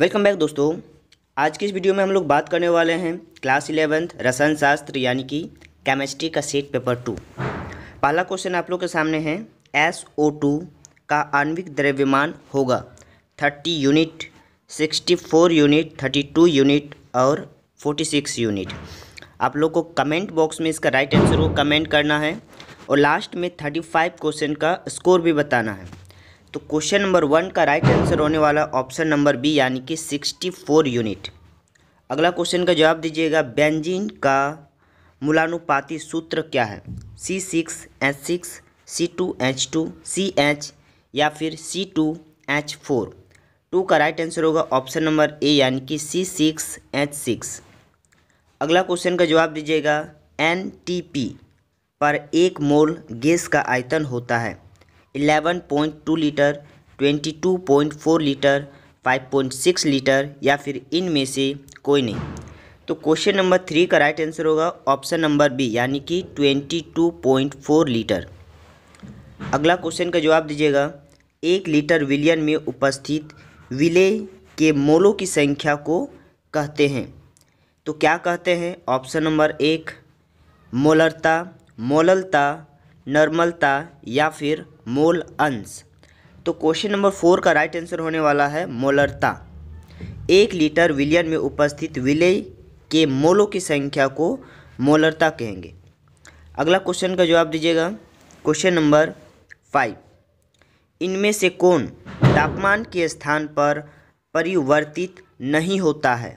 welcome back दोस्तों आज की इस वीडियो में हम लोग बात करने वाले हैं क्लास इलेवेंथ रसायन शास्त्र यानी कि केमिस्ट्री का सेट पेपर टू पहला क्वेश्चन आप लोग के सामने है एस ओ टू का आणविक द्रव्यमान होगा thirty unit sixty four unit thirty two unit और फोर्टी सिक्स यूनिट आप लोग को कमेंट बॉक्स में इसका राइट आंसर को कमेंट करना है और लास्ट में थर्टी फाइव क्वेश्चन का स्कोर भी बताना है तो क्वेश्चन नंबर वन का राइट आंसर होने वाला ऑप्शन नंबर बी यानी कि सिक्सटी फोर यूनिट अगला क्वेश्चन का जवाब दीजिएगा बेंजीन का मूलानुपाती सूत्र क्या है C six H six C two H two C H या फिर C two H four two का राइट आंसर होगा ऑप्शन नंबर ए यानी कि सी सिक्स एच सिक्स अगला क्वेश्चन का जवाब दीजिएगा एन टी पी पर एक मोल गैस का आयतन होता है 11.2 लीटर 22.4 लीटर 5.6 लीटर या फिर इनमें से कोई नहीं तो क्वेश्चन नंबर थ्री का राइट आंसर होगा ऑप्शन नंबर बी यानी कि 22.4 लीटर अगला क्वेश्चन का जवाब दीजिएगा एक लीटर विलियन में उपस्थित विले के मोलों की संख्या को कहते हैं तो क्या कहते हैं ऑप्शन नंबर एक मोलरता मोललता नर्मलता या फिर मोल अंश तो क्वेश्चन नंबर फोर का राइट आंसर होने वाला है मोलरता एक लीटर विलियन में उपस्थित विलय के मोलों की संख्या को मोलरता कहेंगे अगला क्वेश्चन का जवाब दीजिएगा क्वेश्चन नंबर फाइव इनमें से कौन तापमान के स्थान पर परिवर्तित नहीं होता है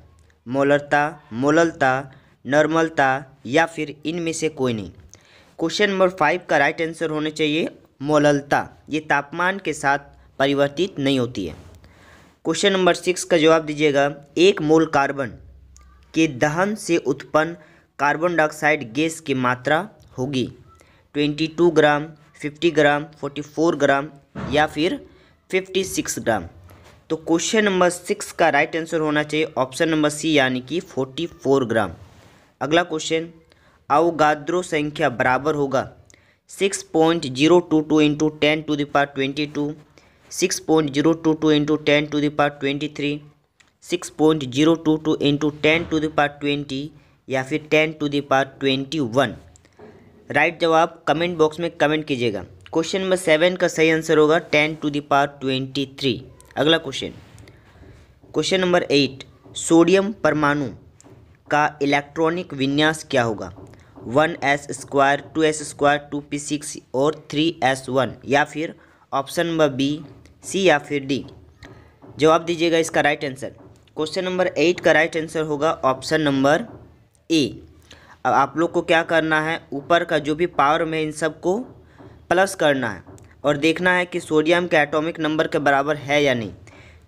मोलरता मोललता नर्मलता या फिर इनमें से कोई नहीं क्वेश्चन नंबर फाइव का राइट आंसर होना चाहिए मोललता ये तापमान के साथ परिवर्तित नहीं होती है क्वेश्चन नंबर सिक्स का जवाब दीजिएगा एक मोल कार्बन के दहन से उत्पन्न कार्बन डाइऑक्साइड गैस की मात्रा होगी twenty two gram fifty gram forty four gram या फिर फिफ्टी सिक्स ग्राम तो क्वेश्चन नंबर सिक्स का राइट आंसर होना चाहिए ऑप्शन नंबर सी यानी कि फोर्टी फोर ग्राम अगला क्वेश्चन अवगाद्रो संख्या बराबर होगा six point zero two two into ten to the power twenty two six point zero two two into ten to the power twenty three six point zero two two into ten to the power twenty या फिर ten to the power twenty one right जवाब comment box में comment कीजिएगा question number seven का सही answer होगा ten to the power twenty three अगला question question number eight sodium परमाणु का इलेक्ट्रॉनिक विन्यास क्या होगा one S square two S square two P six और थ्री एस वन या फिर ऑप्शन नंबर बी सी या फिर डी जवाब दीजिएगा इसका right answer question number eight का राइट आंसर होगा ऑप्शन नंबर ए अब आप लोग को क्या करना है ऊपर का जो भी पावर में इन सब को प्लस करना है और देखना है कि सोडियम के एटॉमिक नंबर के बराबर है या नहीं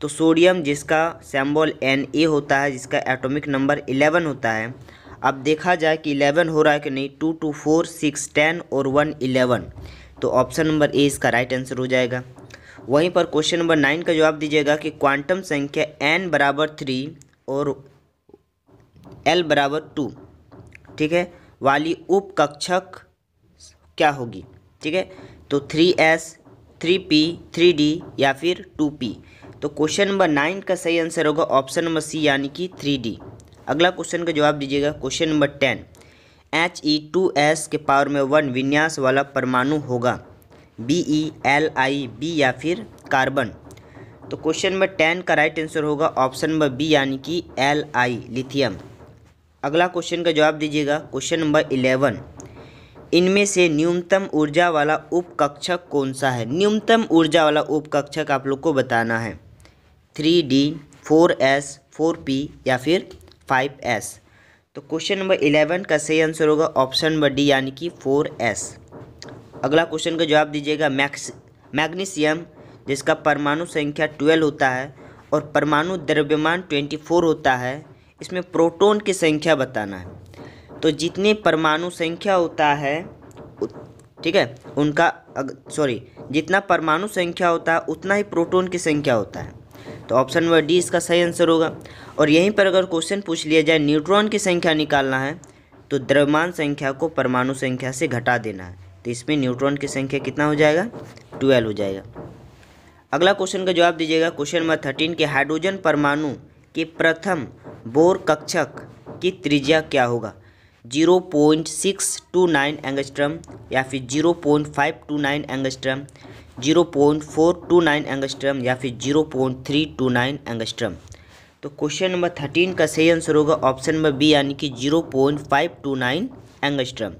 तो सोडियम जिसका सैम्बॉल एन ए होता है जिसका एटॉमिक नंबर इलेवन होता है अब देखा जाए कि इलेवन हो रहा है कि नहीं two two four six ten और वन इलेवन तो ऑप्शन नंबर ए इसका राइट आंसर हो जाएगा वहीं पर क्वेश्चन नंबर नाइन का जवाब दीजिएगा कि क्वांटम संख्या एन बराबर थ्री और एल बराबर टू ठीक है वाली उप कक्षक क्या होगी ठीक है तो three S three P three D या फिर टू पी तो क्वेश्चन नंबर नाइन का सही आंसर होगा ऑप्शन नंबर सी यानी कि थ्री डी अगला क्वेश्चन का जवाब दीजिएगा question number ten H E two S के पावर में वन विन्यास वाला परमाणु होगा B E L I B या फिर कार्बन तो क्वेश्चन नंबर टेन का राइट आंसर होगा ऑप्शन नंबर बी यानी कि एल आई लिथियम अगला क्वेश्चन का जवाब दीजिएगा क्वेश्चन नंबर इलेवन इनमें से न्यूनतम ऊर्जा वाला उपकक्षक कौन सा है न्यूनतम ऊर्जा वाला उपकक्षक आप लोग को बताना है three D four S four P या फिर फाइव एस तो क्वेश्चन नंबर इलेवन का सही आंसर होगा ऑप्शन नंबर डी यानी कि फोर एस अगला क्वेश्चन का जवाब दीजिएगा मैक्स मैग्नीशियम जिसका परमाणु संख्या ट्वेल्व होता है और परमाणु द्रव्यमान ट्वेंटी फोर होता है इसमें प्रोटॉन की संख्या बताना है तो जितने परमाणु संख्या होता है ठीक है उनका सॉरी जितना परमाणु संख्या होता है उतना ही प्रोटॉन की संख्या होता है तो ऑप्शन नंबर डी इसका सही आंसर होगा और यहीं पर अगर क्वेश्चन पूछ लिया जाए न्यूट्रॉन की संख्या निकालना है तो द्रव्यमान संख्या को परमाणु संख्या से घटा देना है तो इसमें न्यूट्रॉन की संख्या कितना हो जाएगा ट्वेल्व हो जाएगा अगला क्वेश्चन का जवाब दीजिएगा क्वेश्चन नंबर थर्टीन के हाइड्रोजन परमाणु के प्रथम बोर कक्षक की त्रिज्या क्या होगा zero point six two nine angstrom या फिर zero point five two nine angstrom zero point four two nine angstrom या फिर zero point three two nine angstrom तो क्वेश्चन नंबर थर्टीन का सही आंसर होगा ऑप्शन नंबर बी यानी कि zero point five two nine angstrom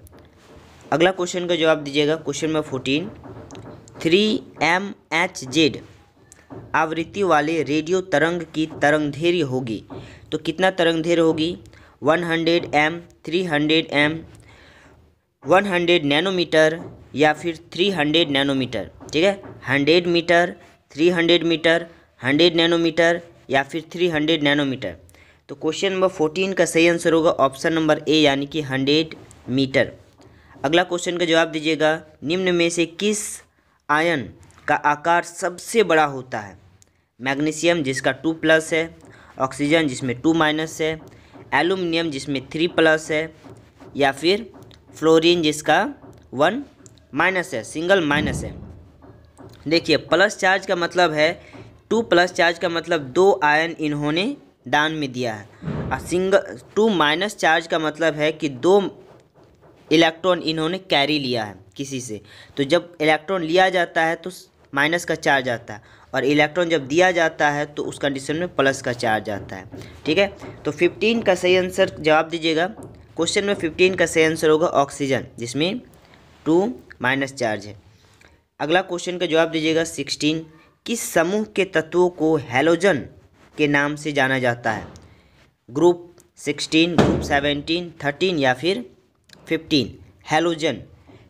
अगला question का जवाब दीजिएगा question number fourteen three M H Z आवृत्ति वाले रेडियो तरंग की तरंगधेर्य होगी तो कितना तरंगधेर होगी one hundred M three hundred M one hundred nanometre या फिर थ्री हंड्रेड नैनोमीटर ठीक है hundred metre three hundred metre hundred nanometre या फिर थ्री हंड्रेड नैनोमीटर तो क्वेश्चन नंबर फोर्टीन का सही आंसर होगा ऑप्शन नंबर ए यानी कि हंड्रेड मीटर अगला क्वेश्चन का जवाब दीजिएगा निम्न में से किस आयन का आकार सबसे बड़ा होता है मैग्नीशियम जिसका टू प्लस है ऑक्सीजन जिसमें टू माइनस है एलुमिनियम जिसमें थ्री प्लस है या फिर फ्लोरीन जिसका वन माइनस है सिंगल माइनस है देखिए प्लस चार्ज का मतलब है टू प्लस चार्ज का मतलब दो आयन इन्होंने दान में दिया है और सिंगल टू माइनस चार्ज का मतलब है कि दो इलेक्ट्रॉन इन्होंने कैरी लिया है किसी से तो जब इलेक्ट्रॉन लिया जाता है तो माइनस का चार्ज आता है और इलेक्ट्रॉन जब दिया जाता है तो उस कंडीशन में प्लस का चार्ज आता है ठीक है तो फिफ्टीन का सही आंसर जवाब दीजिएगा क्वेश्चन में फिफ्टीन का सही आंसर होगा ऑक्सीजन जिसमें टू माइनस चार्ज है अगला क्वेश्चन का जवाब दीजिएगा सिक्सटीन किस समूह के तत्वों को हेलोजन के नाम से जाना जाता है group sixteen group seventeen thirteen या फिर फिफ्टीन हेलोजन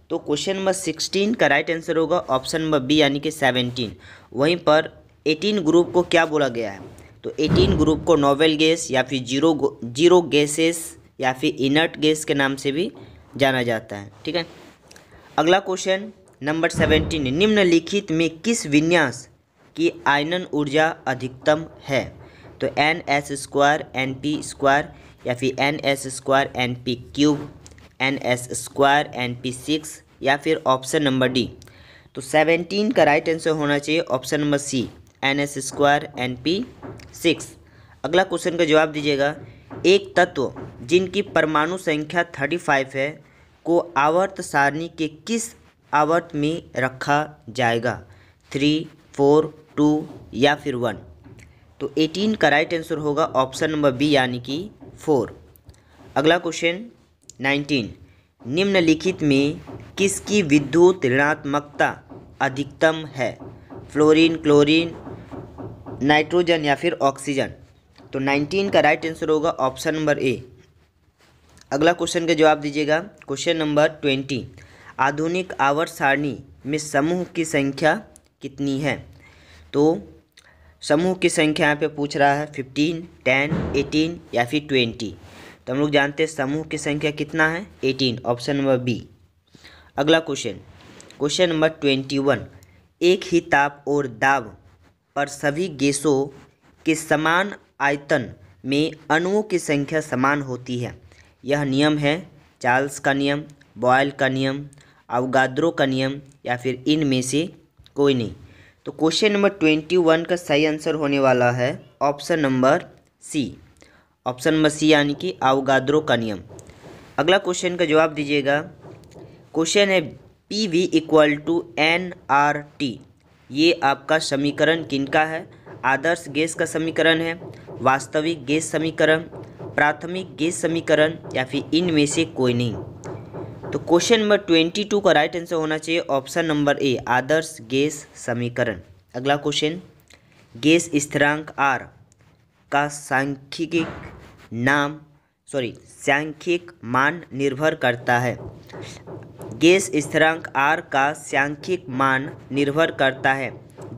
तो क्वेश्चन नंबर सिक्सटीन का राइट आंसर होगा ऑप्शन नंबर बी यानी कि सेवनटीन वहीं पर एटीन ग्रुप को क्या बोला गया है तो एटीन ग्रुप को नोवेल गैस या फिर जीरो जीरो गैसेस या फिर इनर्ट गैस के नाम से भी जाना जाता है ठीक है अगला क्वेश्चन नंबर सेवेंटीन निम्नलिखित में किस विन्यास की आयनन ऊर्जा अधिकतम है तो N S square N P square या फिर N S square N P cube N S square N P six या फिर ऑप्शन नंबर डी तो सेवेंटीन का राइट आंसर होना चाहिए option number C N S square N P six अगला question का जवाब दीजिएगा एक तत्व जिनकी परमाणु संख्या थर्टी फाइव है को आवर्त सारणी के किस आवर्त में रखा जाएगा थ्री फोर टू या फिर वन तो एटीन का राइट आंसर होगा ऑप्शन नंबर बी यानी कि फोर अगला क्वेश्चन नाइनटीन निम्नलिखित में किसकी विद्युत ऋणात्मकता अधिकतम है फ्लोरीन क्लोरीन नाइट्रोजन या फिर ऑक्सीजन तो 19 का राइट आंसर होगा ऑप्शन नंबर ए अगला क्वेश्चन का जवाब दीजिएगा क्वेश्चन नंबर ट्वेंटी आधुनिक आवर्त सारणी में समूह की संख्या कितनी है तो समूह की संख्या यहाँ पे पूछ रहा है फिफ्टीन टेन एटीन या फिर ट्वेंटी तो हम लोग जानते हैं समूह की संख्या कितना है एटीन ऑप्शन नंबर बी अगला question question number twenty one एक ही ताप और दाब पर सभी गैसों के समान आयतन में अणुओं की संख्या समान होती है यह नियम है चार्ल्स का नियम बॉयल का नियम अवगाद्रो का नियम या फिर इनमें से कोई नहीं तो क्वेश्चन नंबर ट्वेंटी वन का सही आंसर होने वाला है option number C option number C यानी कि अवगाद्रो का नियम अगला क्वेश्चन का जवाब दीजिएगा क्वेश्चन है P V equal to N R T ये आपका समीकरण किनका है आदर्श गैस का समीकरण है वास्तविक गैस समीकरण प्राथमिक गैस समीकरण या फिर इनमें से कोई नहीं तो क्वेश्चन नंबर ट्वेंटी टू का राइट आंसर होना चाहिए ऑप्शन नंबर ए आदर्श गैस समीकरण अगला क्वेश्चन गैस स्थिरांक आर का सांख्यिक नाम सॉरी सांख्यिक मान निर्भर करता है गैस स्थिरांक आर का सांख्यिक मान निर्भर करता है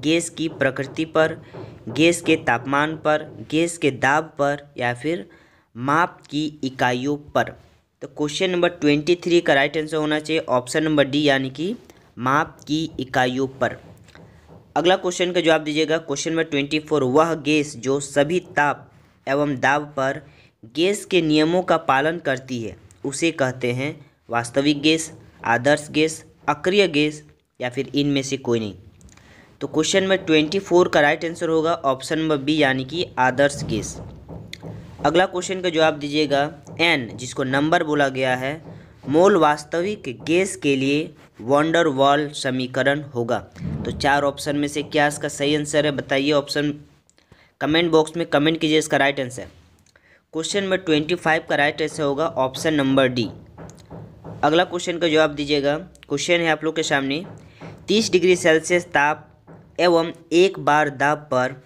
गैस की प्रकृति पर गैस के तापमान पर गैस के दाब पर या फिर माप की इकाइयों पर तो क्वेश्चन नंबर ट्वेंटी थ्री का राइट आंसर होना चाहिए ऑप्शन नंबर डी यानी कि माप की इकाइयों पर अगला क्वेश्चन का जवाब दीजिएगा क्वेश्चन नंबर ट्वेंटी फोर वह गैस जो सभी ताप एवं दाब पर गैस के नियमों का पालन करती है उसे कहते हैं वास्तविक गैस आदर्श गैस अक्रिय गैस या फिर इनमें से कोई नहीं तो क्वेश्चन नंबर ट्वेंटी फोर का राइट आंसर होगा ऑप्शन नंबर बी यानी कि आदर्श गैस अगला क्वेश्चन का जवाब दीजिएगा एन जिसको नंबर बोला गया है मोल वास्तविक गैस के लिए वॉन्डर वॉल समीकरण होगा तो चार ऑप्शन में से क्या इसका सही आंसर है बताइए ऑप्शन कमेंट बॉक्स में कमेंट कीजिए इसका right answer question number twenty five का राइट आंसर होगा ऑप्शन नंबर डी अगला क्वेश्चन का जवाब दीजिएगा क्वेश्चन है आप लोग के सामने तीस डिग्री सेल्सियस ताप एवं एक बार दाब पर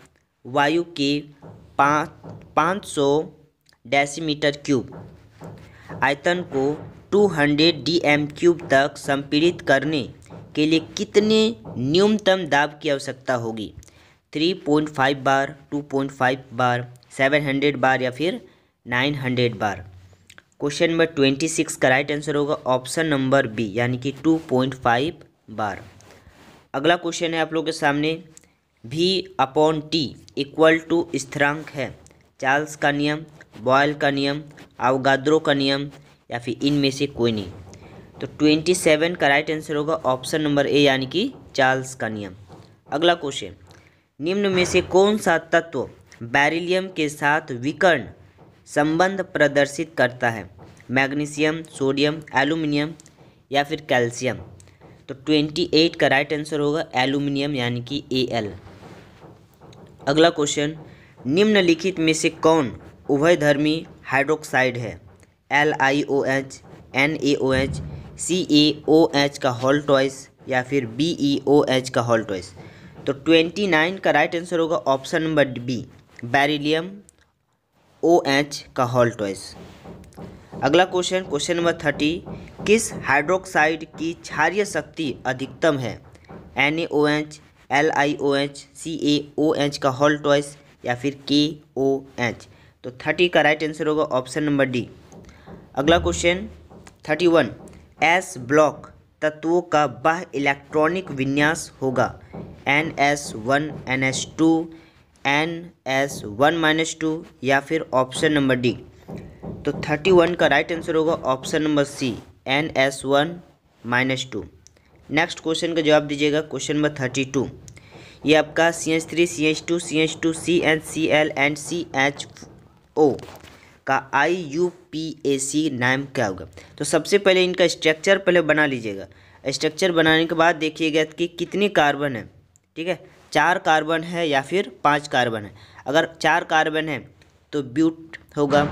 वायु की पाँच पाँच सौ डेसीमीटर क्यूब आयतन को 200 हंड्रेड क्यूब तक संपीड़ित करने के लिए कितने न्यूनतम दाब की आवश्यकता होगी 3.5 बार 2.5 बार 700 बार या फिर 900 बार क्वेश्चन नंबर 26 का राइट आंसर होगा ऑप्शन नंबर बी यानी कि 2.5 बार अगला क्वेश्चन है आप लोगों के सामने भी अपॉन टी इक्वल टू स्थिरांक है चार्ल्स का नियम बॉयल का नियम अवगाद्रो का नियम या फिर इनमें से कोई नहीं तो ट्वेंटी सेवन का राइट आंसर होगा ऑप्शन नंबर ए यानी कि चार्ल्स का नियम अगला क्वेश्चन निम्न में से कौन सा तत्व बैरिलियम के साथ विकर्ण संबंध प्रदर्शित करता है मैग्नीशियम सोडियम एल्यूमिनियम या फिर कैल्शियम तो ट्वेंटी एट का राइट आंसर होगा एल्यूमिनियम यानी कि ए एल अगला क्वेश्चन निम्नलिखित में से कौन उभयधर्मी हाइड्रोक्साइड है L I O H N A O H C A O H का हॉल टॉइस या फिर बी ई ओ एच का हॉल टॉइस तो ट्वेंटी नाइन का राइट आंसर होगा option number B beryllium O H का whole twice अगला question question number thirty किस हाइड्रोक्साइड की क्षारीय शक्ति अधिकतम है N A O H L I O H C A O H का हॉल टॉइस या फिर के ओ एच तो थर्टी का राइट आंसर होगा ऑप्शन नंबर डी अगला question thirty one S block तत्वों का बाह इलेक्ट्रॉनिक विन्यास होगा N S one N S two N S one minus two या फिर ऑप्शन नंबर डी तो थर्टी वन का राइट आंसर होगा option number C N S one minus two next question का जवाब दीजिएगा क्वेश्चन नंबर थर्टी टू ये आपका C H three C H two C H two C N C L and C H O का I U P A सी नाम क्या होगा तो सबसे पहले इनका स्ट्रक्चर पहले बना लीजिएगा स्ट्रक्चर बनाने के बाद देखिएगा कि कितने कार्बन है ठीक है चार कार्बन है या फिर पांच कार्बन है अगर चार कार्बन है तो ब्यूट होगा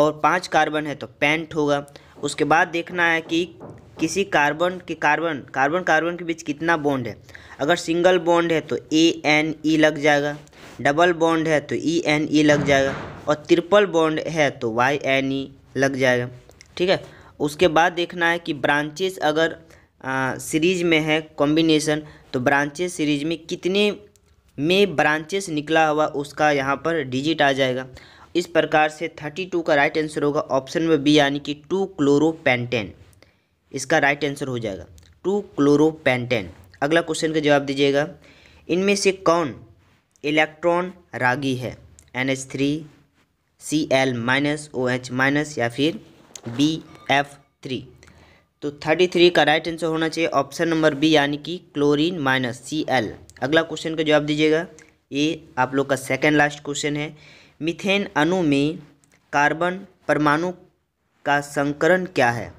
और पांच कार्बन है तो पेंट होगा उसके बाद देखना है कि किसी कार्बन के कार्बन कार्बन कार्बन के बीच कितना बॉन्ड है अगर सिंगल बॉन्ड है तो ए एन ई लग जाएगा डबल बॉन्ड है तो ई एन ई लग जाएगा और ट्रिपल बॉन्ड है तो वाई एन ई लग जाएगा ठीक है उसके बाद देखना है कि ब्रांचेस अगर सीरीज में है कॉम्बिनेशन तो ब्रांचेस सीरीज में कितने में ब्रांचेस निकला हुआ उसका यहाँ पर डिजिट आ जाएगा इस प्रकार से थर्टी टू का राइट आंसर होगा ऑप्शन में बी यानी कि टू क्लोरोपेंटेन इसका राइट आंसर हो जाएगा टू क्लोरोपेंटेन अगला क्वेश्चन का जवाब दीजिएगा इनमें से कौन इलेक्ट्रॉन रागी है N H three C L minus O H minus या फिर बी एफ थ्री तो थर्टी थ्री का राइट आंसर होना चाहिए ऑप्शन नंबर बी यानी कि क्लोरीन माइनस सी एल अगला क्वेश्चन का जवाब दीजिएगा ये आप लोग का सेकेंड लास्ट क्वेश्चन है मिथेन अणु में कार्बन परमाणु का संकरण क्या है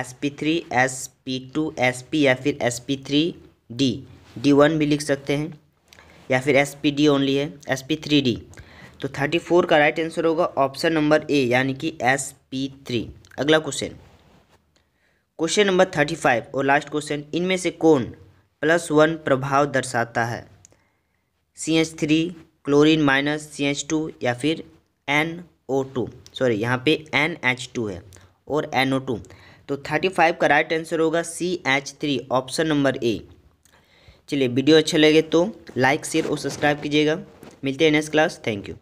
S P three S P two S P या फिर S P three D D one भी लिख सकते हैं या फिर एस पी डी ओनली है एस पी थ्री डी तो थर्टी फोर का राइट आंसर होगा ऑप्शन नंबर ए यानी कि एस पी थ्री अगला question question number thirty five और लास्ट क्वेश्चन इनमें से कौन प्लस वन प्रभाव दर्शाता है C H three chlorine minus C H two या फिर एन ओ टू सॉरी यहाँ पे एन एच टू है और एन ओ टू तो थर्टी फाइव का राइट आंसर होगा C H three option number A चलिए वीडियो अच्छा लगे तो लाइक शेयर और सब्सक्राइब कीजिएगा मिलते हैं नेक्स्ट क्लास थैंक यू